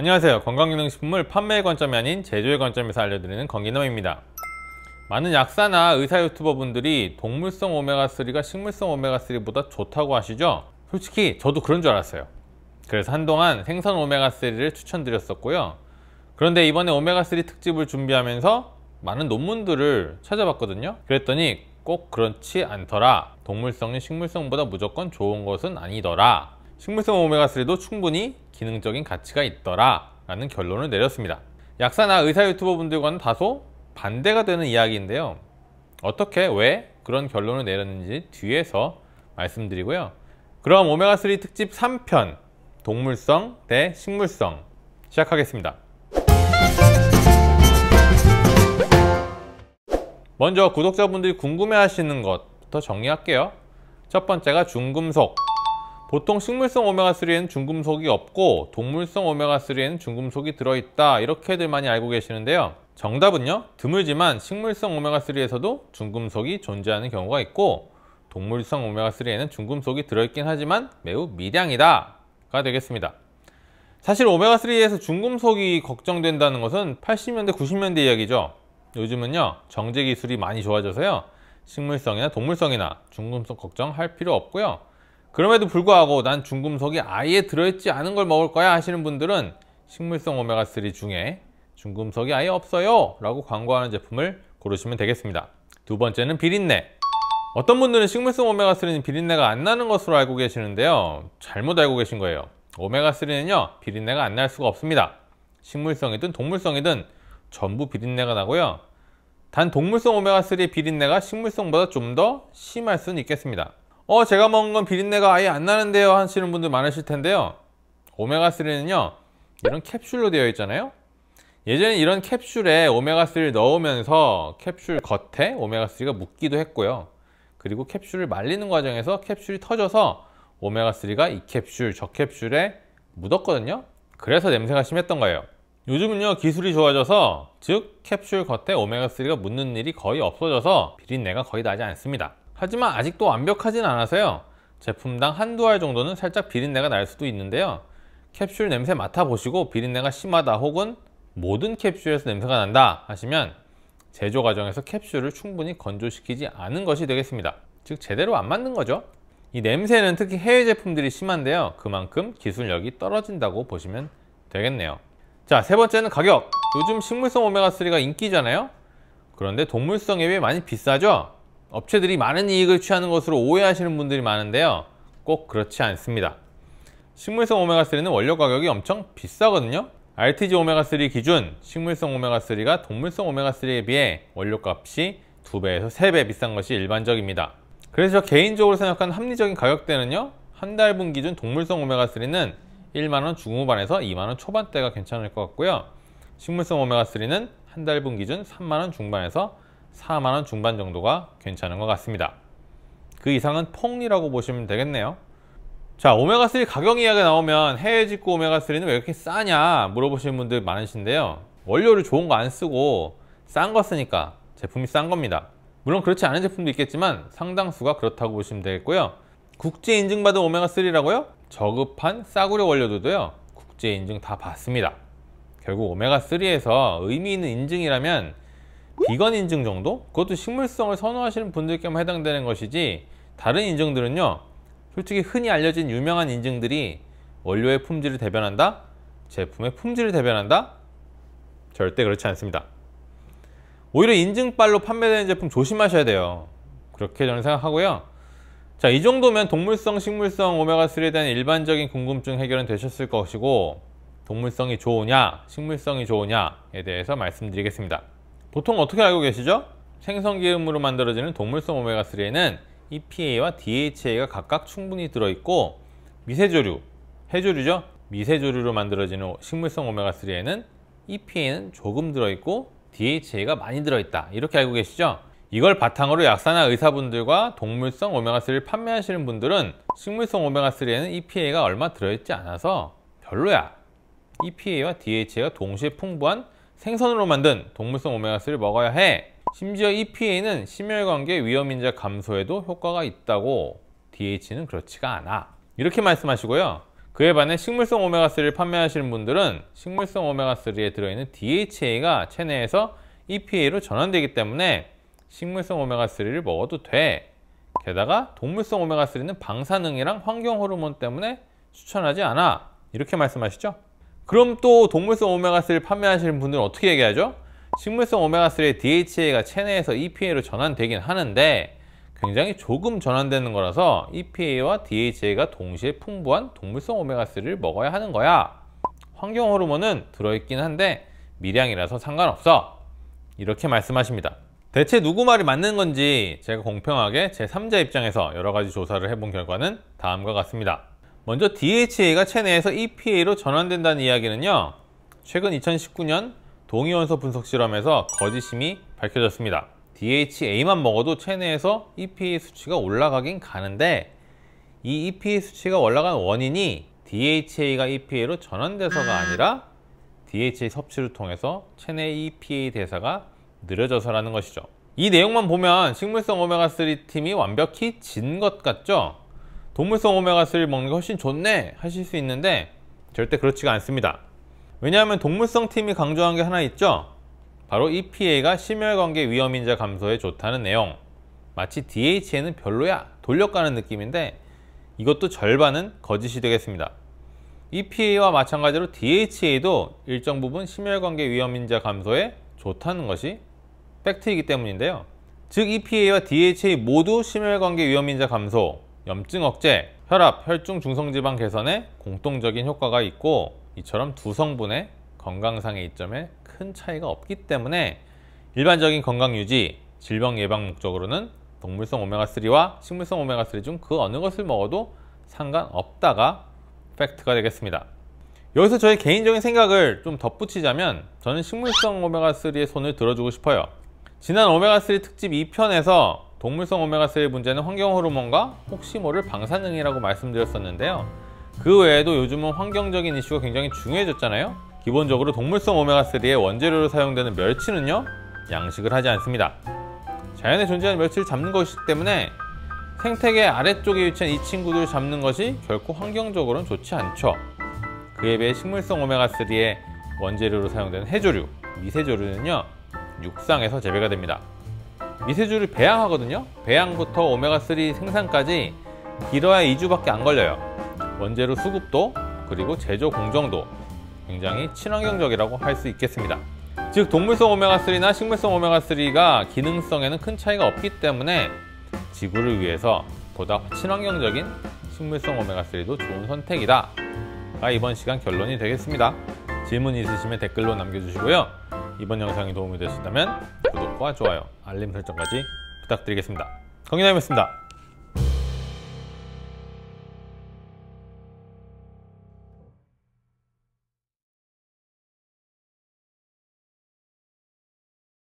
안녕하세요 건강기능식품을 판매의 관점이 아닌 제조의 관점에서 알려드리는 건기남입니다 많은 약사나 의사 유튜버분들이 동물성 오메가3가 식물성 오메가3보다 좋다고 하시죠? 솔직히 저도 그런 줄 알았어요 그래서 한동안 생선 오메가3를 추천드렸었고요 그런데 이번에 오메가3 특집을 준비하면서 많은 논문들을 찾아봤거든요 그랬더니 꼭 그렇지 않더라 동물성이 식물성보다 무조건 좋은 것은 아니더라 식물성 오메가3도 충분히 기능적인 가치가 있더라 라는 결론을 내렸습니다. 약사나 의사 유튜버 분들과는 다소 반대가 되는 이야기인데요. 어떻게 왜 그런 결론을 내렸는지 뒤에서 말씀드리고요. 그럼 오메가3 특집 3편 동물성 대 식물성 시작하겠습니다. 먼저 구독자분들이 궁금해하시는 것부터 정리할게요. 첫 번째가 중금속 보통 식물성 오메가3에는 중금속이 없고 동물성 오메가3에는 중금속이 들어있다 이렇게들 많이 알고 계시는데요 정답은요 드물지만 식물성 오메가3에서도 중금속이 존재하는 경우가 있고 동물성 오메가3에는 중금속이 들어있긴 하지만 매우 미량이다 가 되겠습니다 사실 오메가3에서 중금속이 걱정된다는 것은 80년대 90년대 이야기죠 요즘은요 정제 기술이 많이 좋아져서요 식물성이나 동물성이나 중금속 걱정할 필요 없고요 그럼에도 불구하고 난 중금속이 아예 들어있지 않은 걸 먹을 거야 하시는 분들은 식물성 오메가3 중에 중금속이 아예 없어요 라고 광고하는 제품을 고르시면 되겠습니다 두 번째는 비린내 어떤 분들은 식물성 오메가3는 비린내가 안 나는 것으로 알고 계시는데요 잘못 알고 계신 거예요 오메가3는요 비린내가 안 날 수가 없습니다 식물성이든 동물성이든 전부 비린내가 나고요 단 동물성 오메가3의 비린내가 식물성보다 좀 더 심할 수는 있겠습니다 어 제가 먹은 건 비린내가 아예 안 나는데요 하시는 분들 많으실 텐데요 오메가3는요 이런 캡슐로 되어 있잖아요 예전에 이런 캡슐에 오메가3를 넣으면서 캡슐 겉에 오메가3가 묻기도 했고요 그리고 캡슐을 말리는 과정에서 캡슐이 터져서 오메가3가 이 캡슐, 저 캡슐에 묻었거든요 그래서 냄새가 심했던 거예요 요즘은요 기술이 좋아져서 즉 캡슐 겉에 오메가3가 묻는 일이 거의 없어져서 비린내가 거의 나지 않습니다 하지만 아직도 완벽하진 않아서요. 제품당 한두 알 정도는 살짝 비린내가 날 수도 있는데요. 캡슐 냄새 맡아보시고 비린내가 심하다 혹은 모든 캡슐에서 냄새가 난다 하시면 제조 과정에서 캡슐을 충분히 건조시키지 않은 것이 되겠습니다. 즉 제대로 안 맞는 거죠. 이 냄새는 특히 해외 제품들이 심한데요. 그만큼 기술력이 떨어진다고 보시면 되겠네요. 자, 세 번째는 가격. 요즘 식물성 오메가3가 인기잖아요. 그런데 동물성에 비해 많이 비싸죠? 업체들이 많은 이익을 취하는 것으로 오해하시는 분들이 많은데요 꼭 그렇지 않습니다 식물성 오메가3는 원료 가격이 엄청 비싸거든요 RTG 오메가3 기준 식물성 오메가3가 동물성 오메가3에 비해 원료값이 2배에서 3배 비싼 것이 일반적입니다 그래서 저 개인적으로 생각한 합리적인 가격대는요 한 달분 기준 동물성 오메가3는 1만원 중후반에서 2만원 초반대가 괜찮을 것 같고요 식물성 오메가3는 한 달분 기준 3만원 중반에서 4만원 중반 정도가 괜찮은 것 같습니다 그 이상은 폭리라고 보시면 되겠네요 자 오메가3 가격 이야기 나오면 해외 직구 오메가3는 왜 이렇게 싸냐 물어보시는 분들 많으신데요 원료를 좋은 거 안 쓰고 싼 거 쓰니까 제품이 싼 겁니다 물론 그렇지 않은 제품도 있겠지만 상당수가 그렇다고 보시면 되겠고요 국제 인증받은 오메가3라고요? 저급한 싸구려 원료들도요 국제 인증 다 받습니다 결국 오메가3에서 의미 있는 인증이라면 비건 인증 정도? 그것도 식물성을 선호하시는 분들께만 해당되는 것이지 다른 인증들은요 솔직히 흔히 알려진 유명한 인증들이 원료의 품질을 대변한다? 제품의 품질을 대변한다? 절대 그렇지 않습니다 오히려 인증빨로 판매되는 제품 조심하셔야 돼요 그렇게 저는 생각하고요 자, 이 정도면 동물성, 식물성 오메가3에 대한 일반적인 궁금증 해결은 되셨을 것이고 동물성이 좋으냐, 식물성이 좋으냐에 대해서 말씀드리겠습니다. 보통 어떻게 알고 계시죠? 생선기름으로 만들어지는 동물성 오메가3에는 EPA와 DHA가 각각 충분히 들어있고 미세조류, 해조류죠? 미세조류로 만들어지는 식물성 오메가3에는 EPA는 조금 들어있고 DHA가 많이 들어있다 이렇게 알고 계시죠? 이걸 바탕으로 약사나 의사분들과 동물성 오메가3를 판매하시는 분들은 식물성 오메가3에는 EPA가 얼마 들어있지 않아서 별로야 EPA와 DHA가 동시에 풍부한 생선으로 만든 동물성 오메가3를 먹어야 해 심지어 EPA는 심혈관계 위험 인자 감소에도 효과가 있다고 DH는 그렇지가 않아 이렇게 말씀하시고요 그에 반해 식물성 오메가3를 판매하시는 분들은 식물성 오메가3에 들어있는 DHA가 체내에서 EPA로 전환되기 때문에 식물성 오메가3를 먹어도 돼 게다가 동물성 오메가3는 방사능이랑 환경 호르몬 때문에 추천하지 않아 이렇게 말씀하시죠 그럼 또 동물성 오메가3를 판매하시는 분들은 어떻게 얘기하죠? 식물성 오메가3의 DHA가 체내에서 EPA로 전환되긴 하는데 굉장히 조금 전환되는 거라서 EPA와 DHA가 동시에 풍부한 동물성 오메가3를 먹어야 하는 거야 환경 호르몬은 들어있긴 한데 미량이라서 상관없어 이렇게 말씀하십니다 대체 누구 말이 맞는 건지 제가 공평하게 제3자 입장에서 여러 가지 조사를 해본 결과는 다음과 같습니다 먼저 DHA가 체내에서 EPA로 전환된다는 이야기는요. 최근 2019년 동위원소 분석 실험에서 거짓심이 밝혀졌습니다. DHA만 먹어도 체내에서 EPA 수치가 올라가긴 가는데 이 EPA 수치가 올라간 원인이 DHA가 EPA로 전환돼서가 아니라 DHA 섭취를 통해서 체내 EPA 대사가 느려져서라는 것이죠. 이 내용만 보면 식물성 오메가3 팀이 완벽히 진 것 같죠? 동물성 오메가3를 먹는 게 훨씬 좋네 하실 수 있는데 절대 그렇지가 않습니다 왜냐하면 동물성 팀이 강조한 게 하나 있죠 바로 EPA가 심혈관계 위험인자 감소에 좋다는 내용 마치 DHA는 별로야 돌려가는 느낌인데 이것도 절반은 거짓이 되겠습니다 EPA와 마찬가지로 DHA도 일정 부분 심혈관계 위험인자 감소에 좋다는 것이 팩트이기 때문인데요 즉 EPA와 DHA 모두 심혈관계 위험인자 감소 염증 억제, 혈압, 혈중 중성지방 개선에 공통적인 효과가 있고 이처럼 두 성분의 건강상의 이점에 큰 차이가 없기 때문에 일반적인 건강 유지, 질병 예방 목적으로는 동물성 오메가3와 식물성 오메가3 중 그 어느 것을 먹어도 상관없다가 팩트가 되겠습니다. 여기서 저의 개인적인 생각을 좀 덧붙이자면 저는 식물성 오메가3의 손을 들어주고 싶어요. 지난 오메가3 특집 2편에서 동물성 오메가3의 문제는 환경 호르몬과 혹시 모를 방사능이라고 말씀드렸었는데요. 그 외에도 요즘은 환경적인 이슈가 굉장히 중요해졌잖아요. 기본적으로 동물성 오메가3의 원재료로 사용되는 멸치는요. 양식을 하지 않습니다. 자연에 존재하는 멸치를 잡는 것이기 때문에 생태계 아래쪽에 위치한 이 친구들을 잡는 것이 결코 환경적으로는 좋지 않죠. 그에 비해 식물성 오메가3의 원재료로 사용되는 해조류, 미세조류는요. 육상에서 재배가 됩니다. 미세주를 배양하거든요 배양부터 오메가3 생산까지 길어야 2주밖에 안 걸려요 원재료 수급도 그리고 제조 공정도 굉장히 친환경적이라고 할 수 있겠습니다 즉 동물성 오메가3나 식물성 오메가3가 기능성에는 큰 차이가 없기 때문에 지구를 위해서 보다 친환경적인 식물성 오메가3도 좋은 선택이다 가 이번 시간 결론이 되겠습니다 질문 있으시면 댓글로 남겨주시고요 이번 영상이 도움이 되셨다면 구독 구독과 좋아요, 알림 설정까지 부탁드리겠습니다. 강인하였습니다.